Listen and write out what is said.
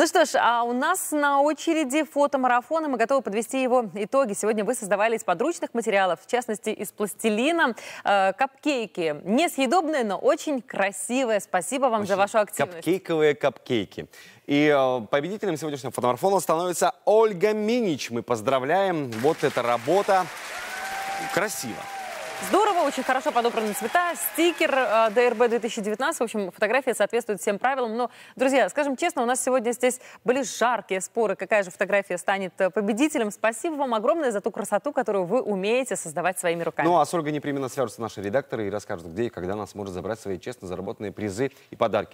Ну что ж, а у нас на очереди фотомарафон, и мы готовы подвести его итоги. Сегодня вы создавали из подручных материалов, в частности, из пластилина, э, капкейки. Несъедобные, но очень красивые. Спасибо вам очень за вашу активность. Капкейковые капкейки. И э, победителем сегодняшнего фотомарафона становится Ольга Минич. Мы поздравляем. Вот эта работа. Красиво. Здорово, очень хорошо подобраны цвета, стикер э, ДРБ 2019, в общем, фотография соответствует всем правилам. Но, друзья, скажем честно, у нас сегодня здесь были жаркие споры, какая же фотография станет э, победителем. Спасибо вам огромное за ту красоту, которую вы умеете создавать своими руками. Ну, а с Ольгой непременно свяжутся наши редакторы и расскажут, где и когда нас может забрать свои честно заработанные призы и подарки.